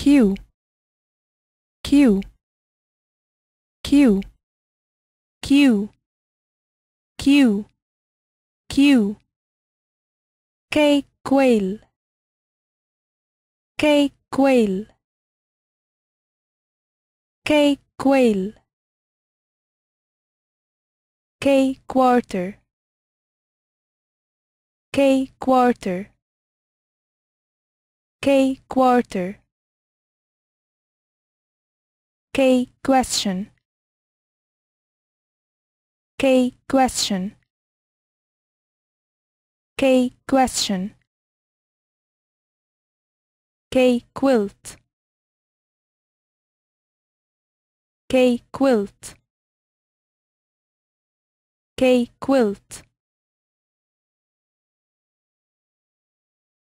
Q Q Q Q Q Q K quail K quail K quail K quarter K quarter K quarter K question K question K question K quilt K quilt K quilt